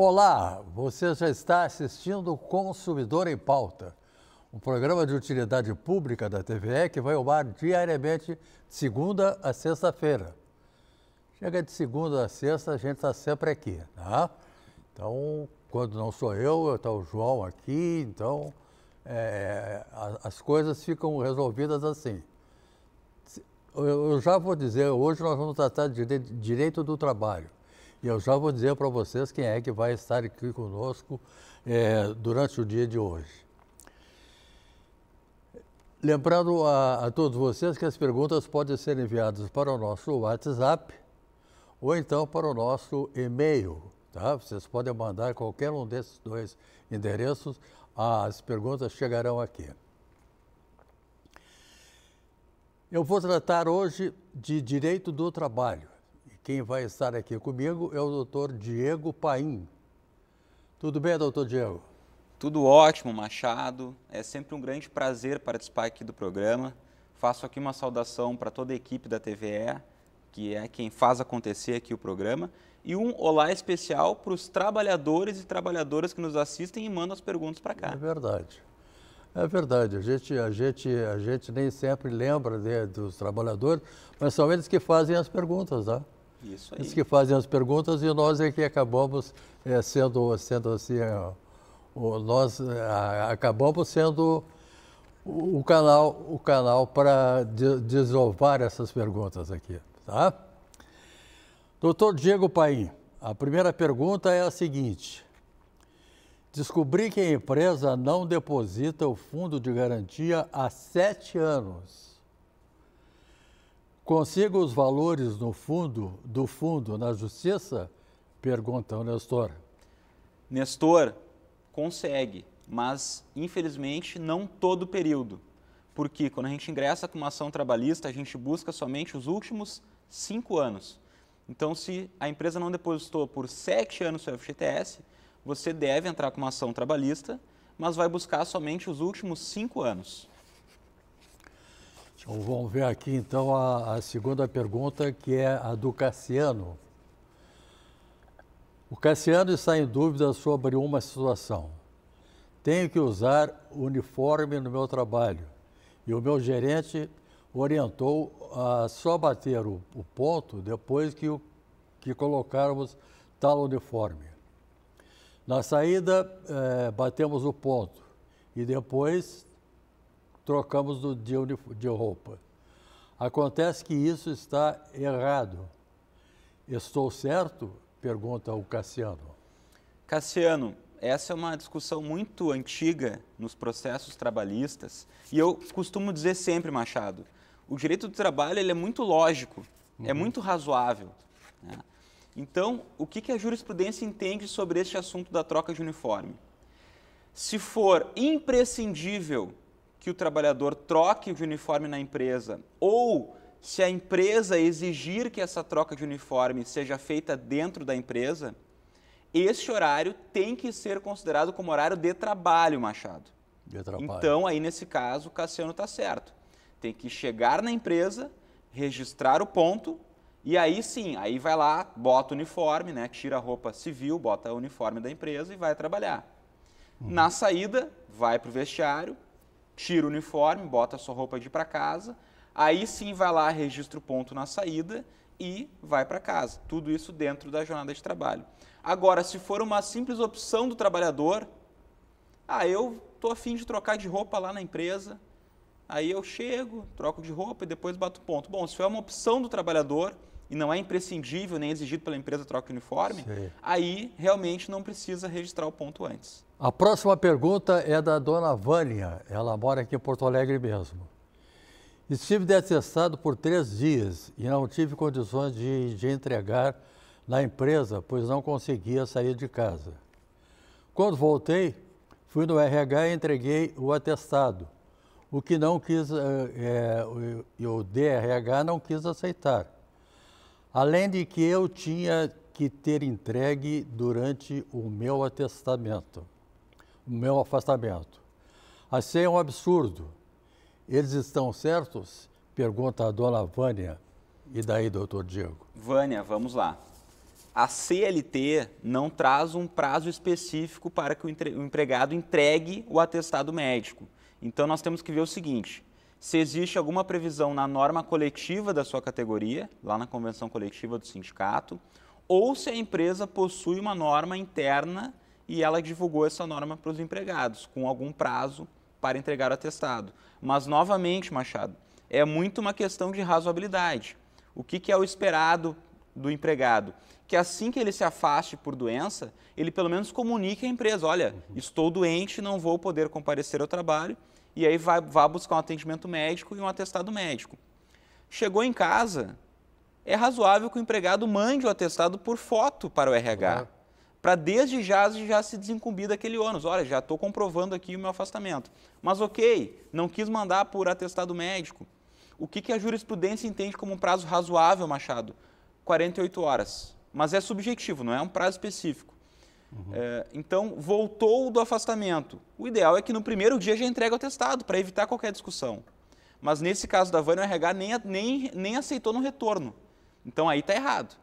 Olá, você já está assistindo Consumidor em Pauta, um programa de utilidade pública da TVE que vai ao ar diariamente de segunda a sexta-feira. Chega de segunda a sexta, a gente está sempre aqui, tá? Então, quando não sou eu, está o João aqui, então é, as coisas ficam resolvidas assim. Eu já vou dizer, hoje nós vamos tratar de direito do trabalho. E eu já vou dizer para vocês quem é que vai estar aqui conosco é, durante o dia de hoje. Lembrando a, a, todos vocês que as perguntas podem ser enviadas para o nosso WhatsApp ou então para o nosso e-mail. Tá? Vocês podem mandar qualquer um desses dois endereços, as perguntas chegarão aqui. Eu vou tratar hoje de direito do trabalho. Quem vai estar aqui comigo é o doutor Diego Paim. Tudo bem, doutor Diego? Tudo ótimo, Machado. É sempre um grande prazer participar aqui do programa. Faço aqui uma saudação para toda a equipe da TVE, que é quem faz acontecer aqui o programa, e um olá especial para os trabalhadores e trabalhadoras que nos assistem e mandam as perguntas para cá. É verdade. É verdade, a gente, a gente, a gente nem sempre lembra dos trabalhadores, mas são eles que fazem as perguntas, né? Tá? Isso aí. Eles que fazem as perguntas e nós é que acabamos é, sendo, sendo assim, ó, eh, nós eh, a, acabamos sendo o, o canal, o canal para de, desovar essas perguntas aqui, tá? Doutor Diego Paim, a primeira pergunta é a seguinte. Descobri que a empresa não deposita o fundo de garantia há sete anos. Consiga os valores no fundo, do fundo na justiça? Pergunta o Nestor. Nestor, consegue, mas infelizmente não todo período. Porque quando a gente ingressa com uma ação trabalhista, a gente busca somente os últimos cinco anos. Então, se a empresa não depositou por sete anos seu FGTS, você deve entrar com uma ação trabalhista, mas vai buscar somente os últimos cinco anos. Então, vamos ver aqui então a, a segunda pergunta, que é a do Cassiano. O Cassiano está em dúvida sobre uma situação. Tenho que usar uniforme no meu trabalho e o meu gerente orientou a só bater o, o ponto depois que, o, que colocarmos tal uniforme. Na saída, eh, batemos o ponto e depois trocamos o de roupa. Acontece que isso está errado. Estou certo? Pergunta o Cassiano. Cassiano, essa é uma discussão muito antiga nos processos trabalhistas e eu costumo dizer sempre, Machado, o direito do trabalho ele é muito lógico, é uhum. é muito razoável. Né? Então, o que, que a jurisprudência entende sobre este assunto da troca de uniforme? Se for imprescindível que o trabalhador troque de uniforme na empresa ou se a empresa exigir que essa troca de uniforme seja feita dentro da empresa, este horário tem que ser considerado como horário de trabalho, Machado. De trabalho. Então, aí nesse caso, o Cassiano está certo. Tem que chegar na empresa, registrar o ponto e aí sim, aí vai lá, bota o uniforme, né? Tira a roupa civil, bota o uniforme da empresa e vai trabalhar. Uhum. Na saída, vai para o vestiário, tira o uniforme, bota a sua roupa de ir para casa, aí sim vai lá, registra o ponto na saída e vai para casa. Tudo isso dentro da jornada de trabalho. Agora, se for uma simples opção do trabalhador, ah, eu tô afim de trocar de roupa lá na empresa, aí eu chego, troco de roupa e depois bato ponto. Bom, se for uma opção do trabalhador e não é imprescindível nem exigido pela empresa troca de uniforme, aí realmente não precisa registrar o ponto antes. A próxima pergunta é da dona Vânia. Ela mora aqui em Porto Alegre mesmo. Estive detestado por três dias e não tive condições de, de entregar na empresa, pois não conseguia sair de casa. Quando voltei, fui no RH e entreguei o atestado, o que não quis, é, é, o DRH não quis aceitar. Além de que eu tinha que ter entregue durante o meu atestamento meu afastamento. Assim é um absurdo. Eles estão certos? Pergunta a dona Vânia. E daí, doutor Diego? Vânia, vamos lá. A CLT não traz um prazo específico para que o, entre... o empregado entregue o atestado médico. Então, nós temos que ver o seguinte: se existe alguma previsão na norma coletiva da sua categoria, lá na convenção coletiva do sindicato, ou se a empresa possui uma norma interna e ela divulgou essa norma para os empregados, com algum prazo para entregar o atestado. Mas, novamente, Machado, é muito uma questão de razoabilidade. O que, que é o esperado do empregado? Que assim que ele se afaste por doença, ele pelo menos comunique à empresa: olha, uhum. estou doente, não vou poder comparecer ao trabalho, e aí vai, vá buscar um atendimento médico e um atestado médico. Chegou em casa, é razoável que o empregado mande o atestado por foto para o RH para desde já, já se desincumbir daquele ônus. Olha, já estou comprovando aqui o meu afastamento. Mas ok, não quis mandar por atestado médico. O que, que a jurisprudência entende como um prazo razoável, Machado? 48 horas. Mas é subjetivo, não é um prazo específico. Uhum. É, então, voltou do afastamento. O ideal é que no primeiro dia já entregue o atestado, para evitar qualquer discussão. Mas nesse caso da Vânia, o RH nem, nem, nem aceitou no retorno. Então aí está errado.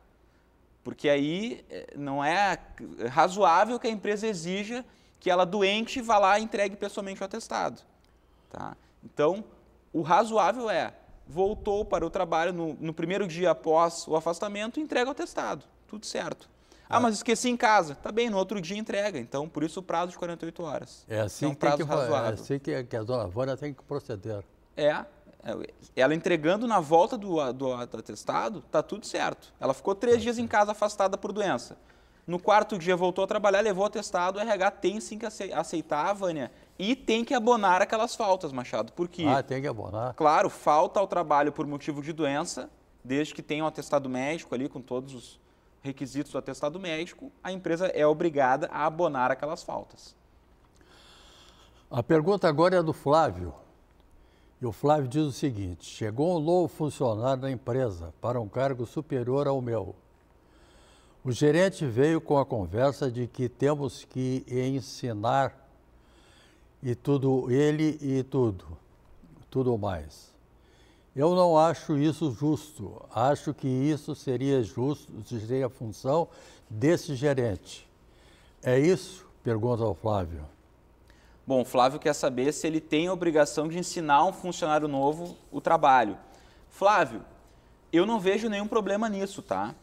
Porque aí eh, não é, é razoável que a empresa exija que ela doente vá lá e entregue pessoalmente o atestado. Tá? Então, o razoável é, voltou para o trabalho no, no primeiro dia após o afastamento, entrega o atestado, tudo certo. Ah, ah. mas esqueci em casa. Tá bem, no outro dia entrega. Então, por isso o prazo de 48 horas. É assim, é um prazo que, é razoável. É assim que, que a dona Vânia tem que proceder. É, é, ela entregando na volta do, do atestado, tá tudo certo. Ela ficou três ah, dias em casa afastada por doença. No quarto dia voltou a trabalhar, levou o atestado, o RH tem sim que aceitar, Vânia, e tem que abonar aquelas faltas, Machado, porque... Ah, tem que abonar. Claro, falta ao trabalho por motivo de doença, desde que tenha um atestado médico ali, com todos os requisitos do atestado médico, a empresa é obrigada a abonar aquelas faltas. A pergunta agora é do Flávio o Flávio diz o seguinte: chegou um novo funcionário da empresa para um cargo superior ao meu. O gerente veio com a conversa de que temos que ensinar e tudo ele e tudo, tudo mais. Eu não acho isso justo. Acho que isso seria justo, seria a função desse gerente. É isso? Pergunta ao Flávio. Bom, Flávio quer saber se ele tem a obrigação de ensinar um funcionário novo o trabalho. Flávio, eu não vejo nenhum problema nisso, tá?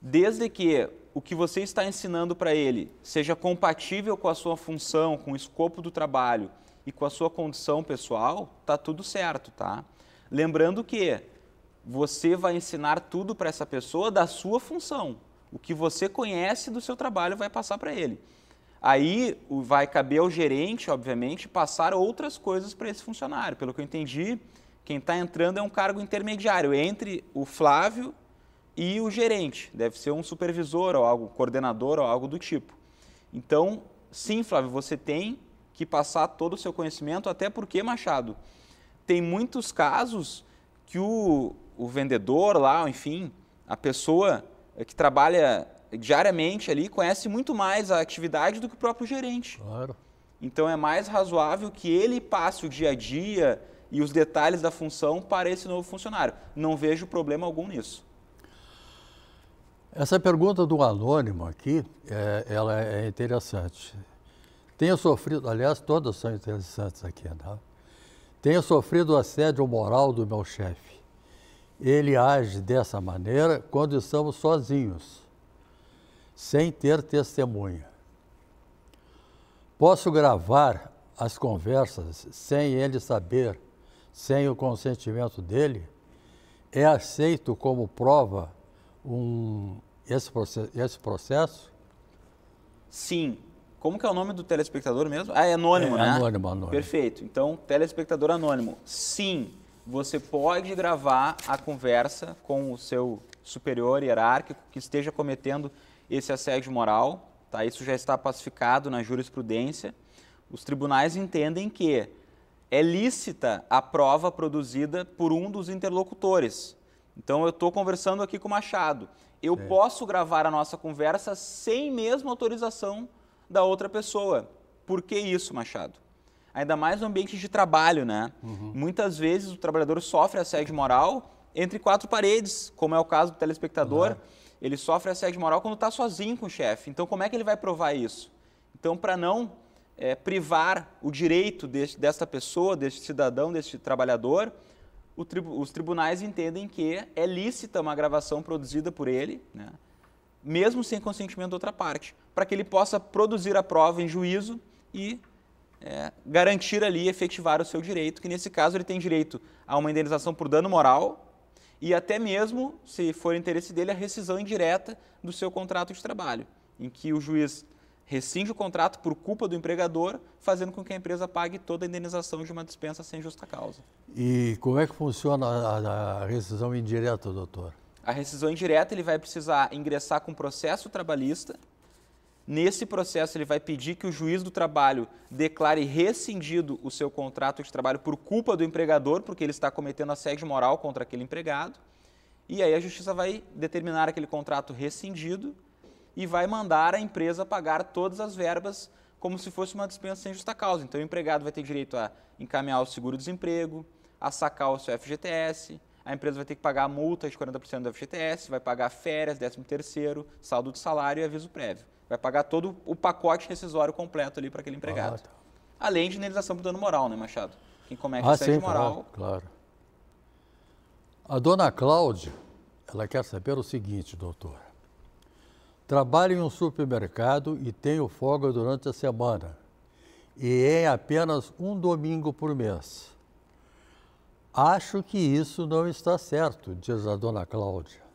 Desde que o que você está ensinando para ele seja compatível com a sua função, com o escopo do trabalho e com a sua condição pessoal, tá tudo certo, tá? Lembrando que você vai ensinar tudo para essa pessoa da sua função. O que você conhece do seu trabalho vai passar para ele. Aí vai caber ao gerente, obviamente, passar outras coisas para esse funcionário. Pelo que eu entendi, quem está entrando é um cargo intermediário entre o Flávio e o gerente. Deve ser um supervisor ou algo, coordenador ou algo do tipo. Então, sim, Flávio, você tem que passar todo o seu conhecimento, até porque, Machado, tem muitos casos que o, o vendedor lá, enfim, a pessoa que trabalha diariamente ali conhece muito mais a atividade do que o próprio gerente. Claro. Então é mais razoável que ele passe o dia a dia e os detalhes da função para esse novo funcionário. Não vejo problema algum nisso. Essa pergunta do anônimo aqui, é, ela é interessante. Tenho sofrido, aliás, todas são interessantes aqui, né? Tenho sofrido assédio moral do meu chefe. Ele age dessa maneira quando estamos sozinhos sem ter testemunha. Posso gravar as conversas sem ele saber, sem o consentimento dele? É aceito como prova um, esse, esse processo? Sim. Como que é o nome do telespectador mesmo? Ah, é anônimo, é, né? Anônimo, anônimo. Perfeito. Então, telespectador anônimo. Sim, você pode gravar a conversa com o seu superior hierárquico que esteja cometendo esse é assédio moral, tá? Isso já está pacificado na jurisprudência. Os tribunais entendem que é lícita a prova produzida por um dos interlocutores. Então, eu estou conversando aqui com o Machado. Eu é. posso gravar a nossa conversa sem mesmo autorização da outra pessoa. Por que isso, Machado? Ainda mais no ambiente de trabalho, né? Uhum. Muitas vezes o trabalhador sofre assédio moral entre quatro paredes, como é o caso do telespectador. Uhum ele sofre assédio moral quando está sozinho com o chefe. Então, como é que ele vai provar isso? Então, para não é, privar o direito deste, desta pessoa, deste cidadão, deste trabalhador, tribu, os tribunais entendem que é lícita uma gravação produzida por ele, né, mesmo sem consentimento da outra parte, para que ele possa produzir a prova em juízo e é, garantir ali, efetivar o seu direito, que nesse caso ele tem direito a uma indenização por dano moral, e até mesmo, se for interesse dele, a rescisão indireta do seu contrato de trabalho, em que o juiz rescinde o contrato por culpa do empregador, fazendo com que a empresa pague toda a indenização de uma dispensa sem justa causa. E como é que funciona a, a rescisão indireta, doutor? A rescisão indireta, ele vai precisar ingressar com processo trabalhista Nesse processo, ele vai pedir que o juiz do trabalho declare rescindido o seu contrato de trabalho por culpa do empregador, porque ele está cometendo assédio moral contra aquele empregado. E aí a justiça vai determinar aquele contrato rescindido e vai mandar a empresa pagar todas as verbas como se fosse uma dispensa sem justa causa. Então o empregado vai ter direito a encaminhar o seguro-desemprego, a sacar o seu FGTS, a empresa vai ter que pagar a multa de 40% do FGTS, vai pagar férias, 13 terceiro saldo de salário e aviso prévio. Vai pagar todo o pacote rescisório completo ali para aquele empregado. Ah, tá. Além de indenização por dano moral, né, Machado? Quem comete ah, sim, moral. Claro, claro. A dona Cláudia, ela quer saber o seguinte, doutora: Trabalho em um supermercado e tenho folga durante a semana. E é apenas um domingo por mês. Acho que isso não está certo, diz a dona Cláudia.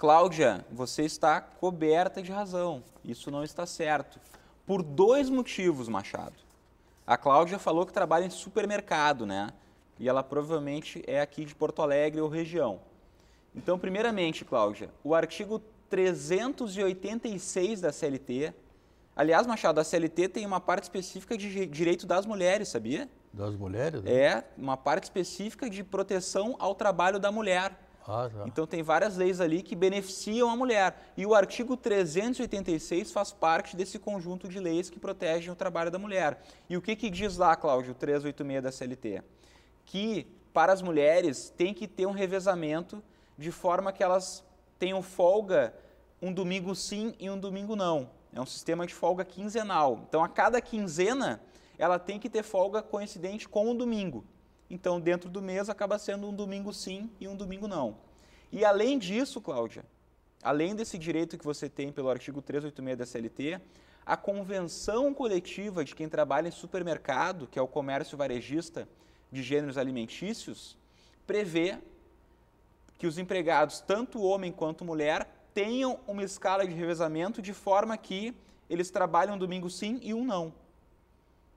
Cláudia, você está coberta de razão. Isso não está certo. Por dois motivos, Machado. A Cláudia falou que trabalha em supermercado, né? E ela provavelmente é aqui de Porto Alegre ou região. Então, primeiramente, Cláudia, o artigo 386 da CLT. Aliás, Machado, a CLT tem uma parte específica de direito das mulheres, sabia? Das mulheres? Né? É, uma parte específica de proteção ao trabalho da mulher então tem várias leis ali que beneficiam a mulher. E o artigo 386 faz parte desse conjunto de leis que protegem o trabalho da mulher. E o que, que diz lá, Cláudio, 386 da CLT? Que para as mulheres tem que ter um revezamento de forma que elas tenham folga um domingo sim e um domingo não. É um sistema de folga quinzenal. Então a cada quinzena ela tem que ter folga coincidente com o domingo. Então, dentro do mês, acaba sendo um domingo sim e um domingo não. E além disso, Cláudia, além desse direito que você tem pelo artigo 386 da CLT, a convenção coletiva de quem trabalha em supermercado, que é o comércio varejista de gêneros alimentícios, prevê que os empregados, tanto homem quanto mulher, tenham uma escala de revezamento de forma que eles trabalham um domingo sim e um não.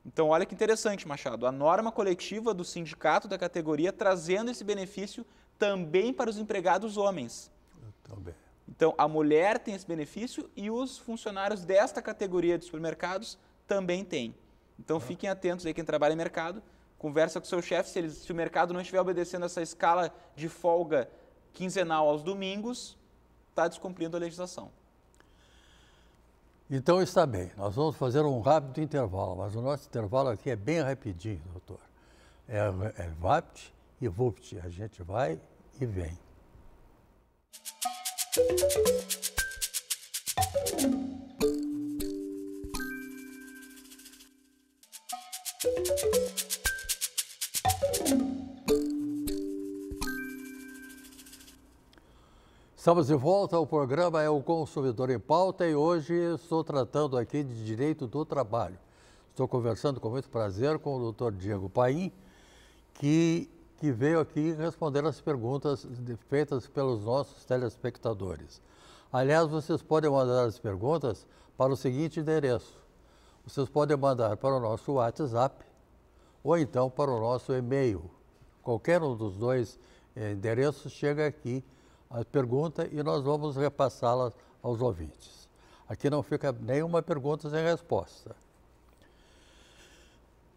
Então, olha que interessante, Machado. A norma coletiva do sindicato da categoria trazendo esse benefício também para os empregados homens. Também. Então, a mulher tem esse benefício e os funcionários desta categoria de supermercados também têm. Então, ah. fiquem atentos aí, quem trabalha em mercado, conversa com seu chefe, se, se, o mercado não estiver obedecendo essa escala de folga quinzenal aos domingos, está descumprindo a legislação. Então está bem, nós vamos fazer um rápido intervalo, mas o nosso intervalo aqui é bem rapidinho, doutor. É, é VAPT e VUPT, a gente vai e vem. Estamos de volta, o programa é o Consumidor em Pauta e hoje estou tratando aqui de direito do trabalho. Estou conversando com muito prazer com o doutor Diego Paim, que, que veio aqui responder as perguntas feitas pelos nossos telespectadores. Aliás, vocês podem mandar as perguntas para o seguinte endereço. Vocês podem mandar para o nosso WhatsApp ou então para o nosso e-mail. Qualquer um dos dois eh, endereços chega aqui a pergunta e nós vamos repassá-la aos ouvintes. Aqui não fica nenhuma pergunta sem resposta.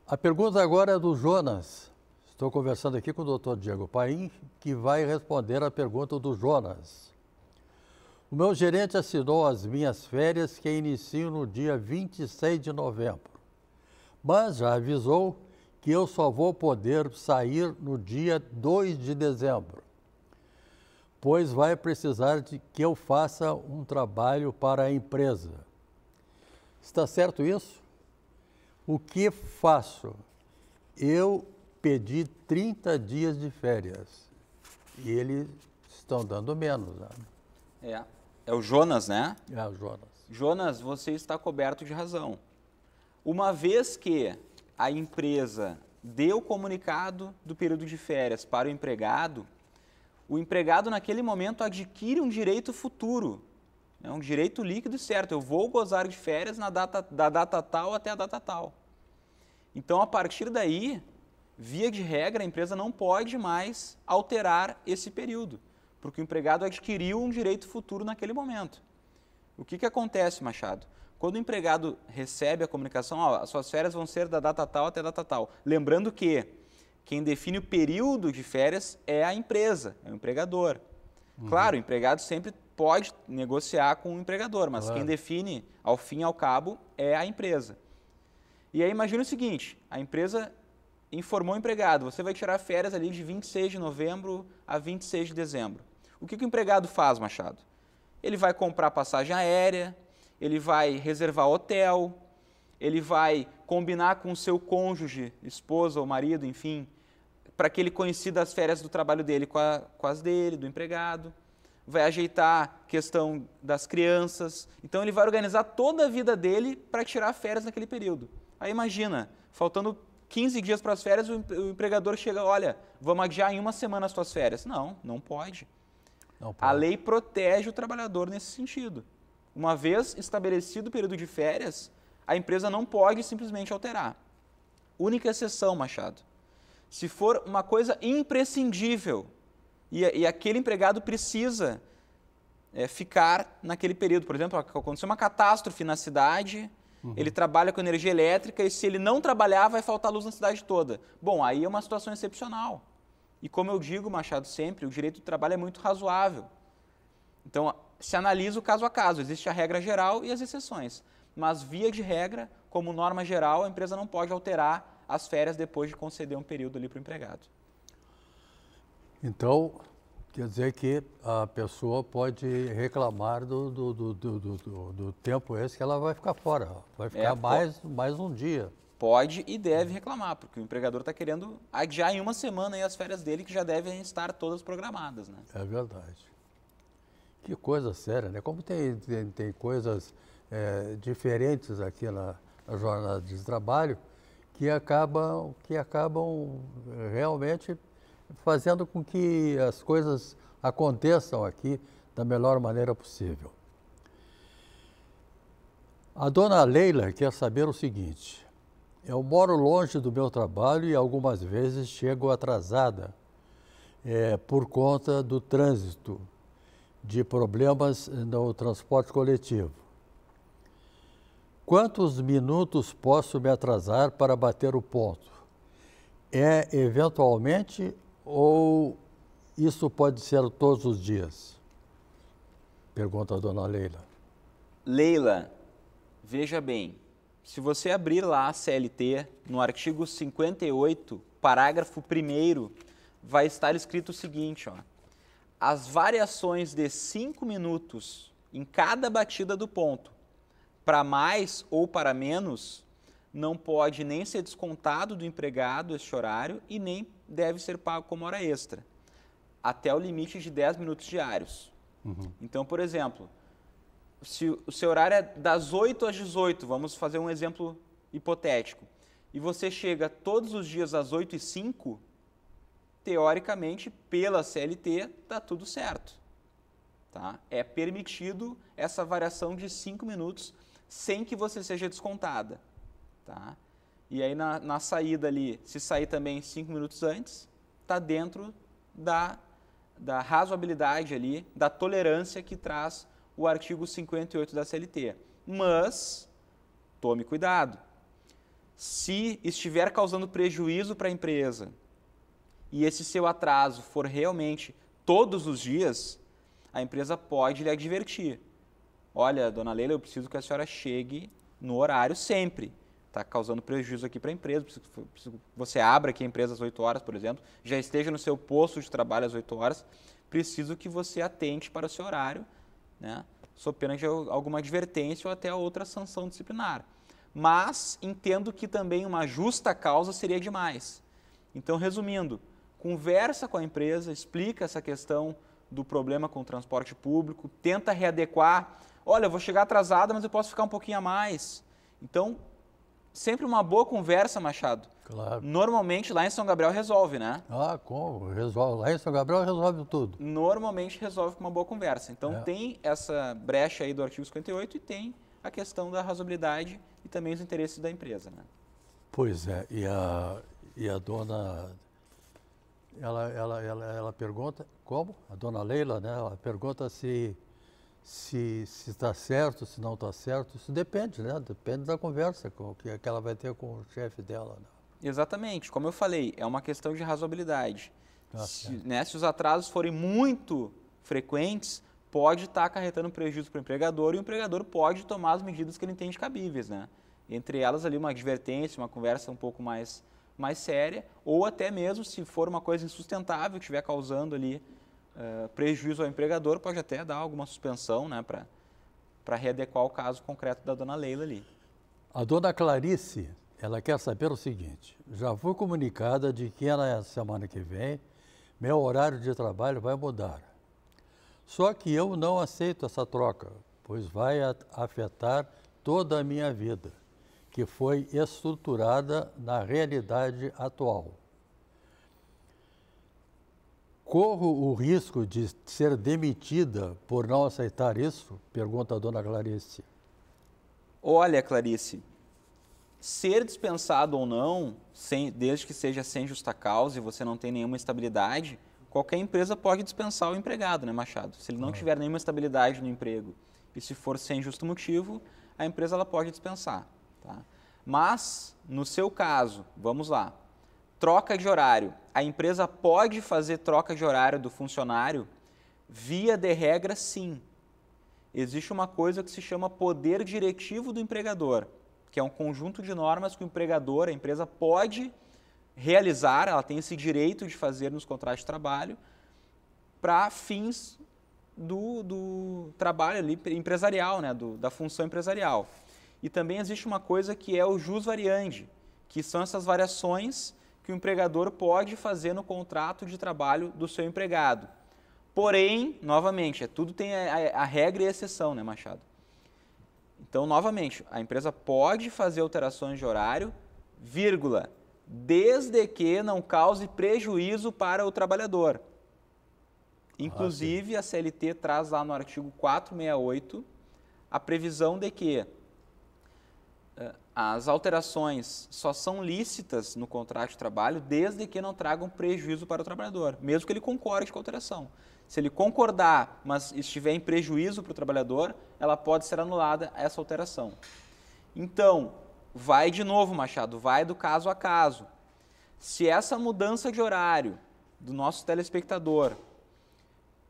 A pergunta agora é do Jonas. Estou conversando aqui com o doutor Diego Paim, que vai responder a pergunta do Jonas. O meu gerente assinou as minhas férias que iniciam no dia 26 de novembro, mas já avisou que eu só vou poder sair no dia 2 de dezembro pois vai precisar de que eu faça um trabalho para a empresa. Está certo isso? O que faço? Eu pedi 30 dias de férias e eles estão dando menos. Né? É. É o Jonas, né? É o Jonas. Jonas, você está coberto de razão. Uma vez que a empresa deu o comunicado do período de férias para o empregado, o empregado naquele momento adquire um direito futuro, né, um direito líquido certo. Eu vou gozar de férias na data, da data tal até a data tal. Então, a partir daí, via de regra, a empresa não pode mais alterar esse período, porque o empregado adquiriu um direito futuro naquele momento. O que, que acontece, Machado? Quando o empregado recebe a comunicação, ó, as suas férias vão ser da data tal até a data tal. Lembrando que quem define o período de férias é a empresa, é o empregador. Uhum. Claro, o empregado sempre pode negociar com o empregador, mas claro. quem define, ao fim e ao cabo, é a empresa. E aí imagina o seguinte, a empresa informou o empregado, você vai tirar férias ali de 26 de novembro a 26 de dezembro. O que, que o empregado faz, Machado? Ele vai comprar passagem aérea, ele vai reservar hotel, ele vai combinar com o seu cônjuge, esposa ou marido, enfim, para que ele coincida as férias do trabalho dele com, a, com as dele, do empregado. Vai ajeitar a questão das crianças. Então, ele vai organizar toda a vida dele para tirar férias naquele período. Aí, imagina, faltando 15 dias para as férias, o empregador chega, olha, vamos adiar em uma semana as tuas férias. Não, não pode. não pode. A lei protege o trabalhador nesse sentido. Uma vez estabelecido o período de férias, a empresa não pode simplesmente alterar. Única exceção, Machado se for uma coisa imprescindível e, e aquele empregado precisa é, ficar naquele período. Por exemplo, aconteceu uma catástrofe na cidade, uhum. ele trabalha com energia elétrica e se ele não trabalhar, vai faltar luz na cidade toda. Bom, aí é uma situação excepcional. E como eu digo, Machado, sempre, o direito do trabalho é muito razoável. Então, se analisa o caso a caso. Existe a regra geral e as exceções. Mas, via de regra, como norma geral, a empresa não pode alterar as férias depois de conceder um período ali para o empregado. Então, quer dizer que a pessoa pode reclamar do, do, do, do, do tempo esse que ela vai ficar fora, vai ficar é, mais, mais um dia. Pode e deve reclamar, porque o empregador está querendo ah, já em uma semana aí as férias dele que já devem estar todas programadas, né? É verdade. Que coisa séria, né? Como tem, tem, tem coisas é, diferentes aqui na, na jornada de trabalho, que acabam, que eh, acabam realmente fazendo com que as coisas aconteçam aqui da melhor maneira possível. A dona Leila quer saber o seguinte: eu moro longe do meu trabalho e algumas vezes chego atrasada é, por conta do trânsito, de problemas no transporte coletivo. Quantos minutos posso me atrasar para bater o ponto? É eventualmente ou isso pode ser todos os dias? Pergunta a dona Leila. Leila, veja bem, se você abrir lá a CLT, no artigo 58, parágrafo 1, vai estar escrito o seguinte: ó, as variações de 5 minutos em cada batida do ponto para mais ou para menos, não pode nem ser descontado do empregado este horário e nem deve ser pago como hora extra, até o limite de 10 minutos diários. Uhum. Então, por exemplo, se o seu horário é das 8 às 18, vamos fazer um exemplo hipotético, e você chega todos os dias às 8 e 5, teoricamente, pela CLT, está tudo certo. Tá? É permitido essa variação de 5 minutos sem que você seja descontada. Tá? E aí na, na saída ali, se sair também cinco minutos antes, está dentro da, da razoabilidade ali, da tolerância que traz o artigo 58 da CLT. Mas, tome cuidado, se estiver causando prejuízo para a empresa e esse seu atraso for realmente todos os dias, a empresa pode lhe advertir olha, dona Leila, eu preciso que a senhora chegue no horário sempre. Está causando prejuízo aqui para a empresa. Preciso, você abra aqui a empresa às 8 horas, por exemplo, já esteja no seu posto de trabalho às 8 horas. Preciso que você atente para o seu horário, né? Sou pena de alguma advertência ou até outra sanção disciplinar. Mas entendo que também uma justa causa seria demais. Então, resumindo, conversa com a empresa, explica essa questão do problema com o transporte público, tenta readequar Olha, eu vou chegar atrasada, mas eu posso ficar um pouquinho a mais. Então, sempre uma boa conversa, Machado. Claro. Normalmente lá em São Gabriel resolve, né? Ah, como? Resolve. Lá em São Gabriel resolve tudo. Normalmente resolve com uma boa conversa. Então é. tem essa brecha aí do artigo 58 e tem a questão da razoabilidade e também os interesses da empresa, né? Pois é. E a, e a dona. Ela, ela, ela, ela pergunta. Como? A dona Leila, né? Ela pergunta se se, se está certo, se não está certo, isso depende, né? Depende da conversa com, que, que ela vai ter com o chefe dela. Né? Exatamente, como eu falei, é uma questão de razoabilidade. Ah, se, né, se os atrasos forem muito frequentes, pode estar tá acarretando prejuízo para o empregador e o empregador pode tomar as medidas que ele entende cabíveis, né? Entre elas ali uma advertência, uma conversa um pouco mais, mais séria, ou até mesmo se for uma coisa insustentável, que estiver causando ali eh, prejuízo ao empregador, pode até dar alguma suspensão né, para readequar o caso concreto da dona Leila ali. A dona Clarice, ela quer saber o seguinte: já foi comunicada de que ela, semana que vem, meu horário de trabalho vai mudar. Só que eu não aceito essa troca, pois vai afetar toda a minha vida, que foi estruturada na realidade atual. Corro o risco de ser demitida por não aceitar isso? Pergunta a dona Clarice. Olha, Clarice, ser dispensado ou não, sem, desde que seja sem justa causa e você não tem nenhuma estabilidade, qualquer empresa pode dispensar o empregado, né, Machado? Se ele não ah. tiver nenhuma estabilidade no emprego e se for sem justo motivo, a empresa ela pode dispensar. Tá? Mas, no seu caso, vamos lá, Troca de horário. A empresa pode fazer troca de horário do funcionário? Via de regra, sim. Existe uma coisa que se chama poder diretivo do empregador, que é um conjunto de normas que o empregador, a empresa, pode realizar, ela tem esse direito de fazer nos contratos de trabalho, para fins do, do, trabalho ali empresarial, né? Do, da função empresarial. E também existe uma coisa que é o jus variandi, que são essas variações que o empregador pode fazer no contrato de trabalho do seu empregado. Porém, novamente, é, tudo tem a, a, regra e a exceção, né, Machado? Então, novamente, a empresa pode fazer alterações de horário, vírgula, desde que não cause prejuízo para o trabalhador. Inclusive, ah, a CLT traz lá no artigo 468 a previsão de que eh, as alterações só são lícitas no contrato de trabalho desde que não tragam prejuízo para o trabalhador, mesmo que ele concorde com a alteração. Se ele concordar, mas estiver em prejuízo para o trabalhador, ela pode ser anulada essa alteração. Então, vai de novo, Machado, vai do caso a caso. Se essa mudança de horário do nosso telespectador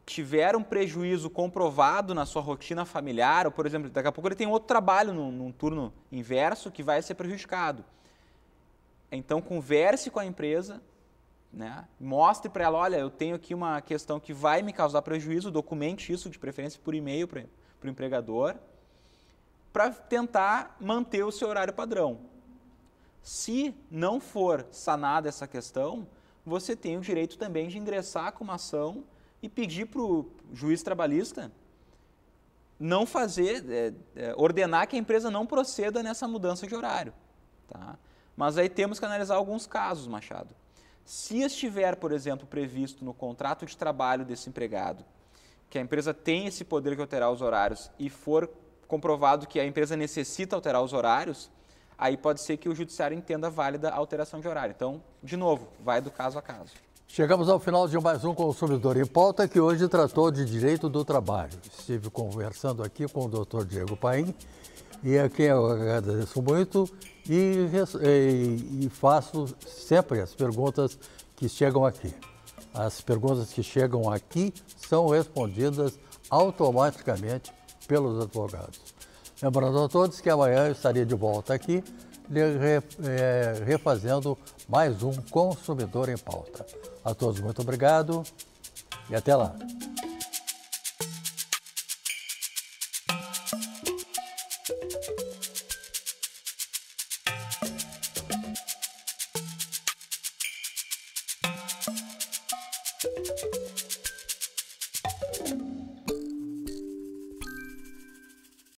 tiver um prejuízo comprovado na sua rotina familiar, ou por exemplo, daqui a pouco ele tem outro trabalho num, num turno inverso que vai ser prejudicado. Então converse com a empresa, né? mostre para ela, olha, eu tenho aqui uma questão que vai me causar prejuízo, documente isso de preferência por e-mail para o empregador, para tentar manter o seu horário padrão. Se não for sanada essa questão, você tem o direito também de ingressar com uma ação e pedir para o juiz trabalhista não fazer, é, é, ordenar que a empresa não proceda nessa mudança de horário. Tá? Mas aí temos que analisar alguns casos, Machado. Se estiver, por exemplo, previsto no contrato de trabalho desse empregado que a empresa tem esse poder de alterar os horários e for comprovado que a empresa necessita alterar os horários, aí pode ser que o judiciário entenda válida a alteração de horário. Então, de novo, vai do caso a caso. Chegamos ao final de mais um Consumidor em Pauta, que hoje tratou de direito do trabalho. Estive conversando aqui com o doutor Diego Paim, e a quem eu agradeço muito, e, e, e faço sempre as perguntas que chegam aqui. As perguntas que chegam aqui são respondidas automaticamente pelos advogados. Lembrando a todos que amanhã eu estarei de volta aqui é, refazendo mais um Consumidor em Pauta. A todos, muito obrigado e até lá.